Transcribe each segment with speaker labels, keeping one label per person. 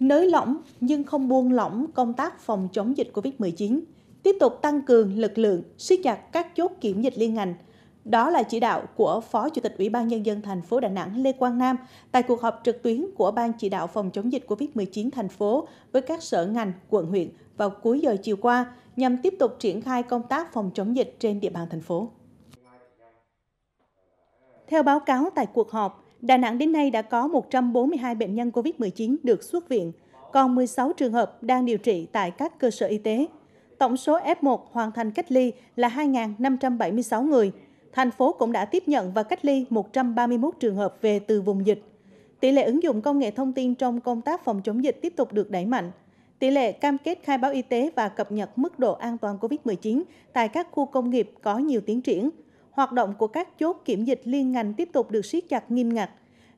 Speaker 1: nới lỏng nhưng không buông lỏng công tác phòng chống dịch COVID-19, tiếp tục tăng cường lực lượng, siết chặt các chốt kiểm dịch liên ngành. Đó là chỉ đạo của Phó Chủ tịch Ủy ban Nhân dân thành phố Đà Nẵng Lê Quang Nam tại cuộc họp trực tuyến của Ban chỉ đạo phòng chống dịch COVID-19 thành phố với các sở ngành, quận huyện vào cuối giờ chiều qua nhằm tiếp tục triển khai công tác phòng chống dịch trên địa bàn thành phố. Theo báo cáo tại cuộc họp, Đà Nẵng đến nay đã có 142 bệnh nhân COVID-19 được xuất viện, còn 16 trường hợp đang điều trị tại các cơ sở y tế. Tổng số F1 hoàn thành cách ly là 2.576 người. Thành phố cũng đã tiếp nhận và cách ly 131 trường hợp về từ vùng dịch. Tỷ lệ ứng dụng công nghệ thông tin trong công tác phòng chống dịch tiếp tục được đẩy mạnh. Tỷ lệ cam kết khai báo y tế và cập nhật mức độ an toàn COVID-19 tại các khu công nghiệp có nhiều tiến triển hoạt động của các chốt kiểm dịch liên ngành tiếp tục được siết chặt nghiêm ngặt.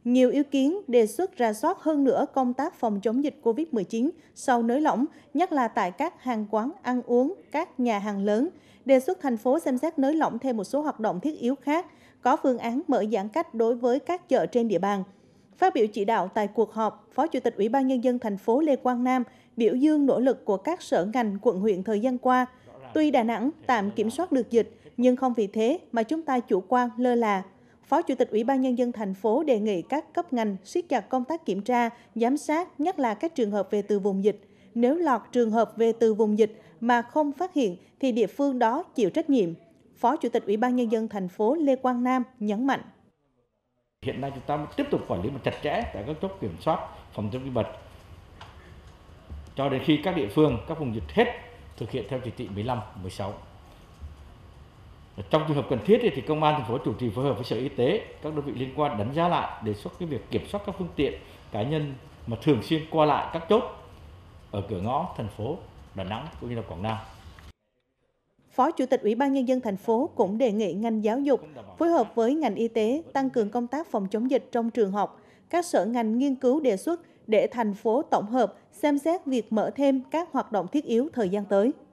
Speaker 1: Nhiều ý kiến đề xuất ra soát hơn nữa công tác phòng chống dịch COVID-19 sau nới lỏng, nhất là tại các hàng quán ăn uống, các nhà hàng lớn. Đề xuất thành phố xem xét nới lỏng thêm một số hoạt động thiết yếu khác, có phương án mở giãn cách đối với các chợ trên địa bàn. Phát biểu chỉ đạo tại cuộc họp, Phó Chủ tịch Ủy ban Nhân dân thành phố Lê Quang Nam biểu dương nỗ lực của các sở ngành quận huyện thời gian qua. Tuy Đà Nẵng tạm kiểm soát được dịch, nhưng không vì thế mà chúng ta chủ quan lơ là. Phó Chủ tịch Ủy ban Nhân dân thành phố đề nghị các cấp ngành siết chặt công tác kiểm tra, giám sát, nhất là các trường hợp về từ vùng dịch. Nếu lọt trường hợp về từ vùng dịch mà không phát hiện thì địa phương đó chịu trách nhiệm. Phó Chủ tịch Ủy ban Nhân dân thành phố Lê Quang Nam nhấn mạnh.
Speaker 2: Hiện nay chúng ta tiếp tục quản lý một chặt chẽ tại các chốt kiểm soát phòng chống dịch bệnh cho đến khi các địa phương, các vùng dịch hết thực hiện theo chỉ thị 15, 16 trong trường hợp cần thiết thì công an thành phố chủ trì phối hợp với sở y tế các đơn vị liên quan đánh giá lại đề xuất cái việc kiểm soát các phương tiện cá nhân mà thường xuyên qua lại các chốt ở cửa ngõ thành phố Đà Nẵng cũng như là Quảng Nam.
Speaker 1: Phó Chủ tịch Ủy ban Nhân dân thành phố cũng đề nghị ngành giáo dục phối hợp với ngành y tế tăng cường công tác phòng chống dịch trong trường học, các sở ngành nghiên cứu đề xuất để thành phố tổng hợp xem xét việc mở thêm các hoạt động thiết yếu thời gian tới.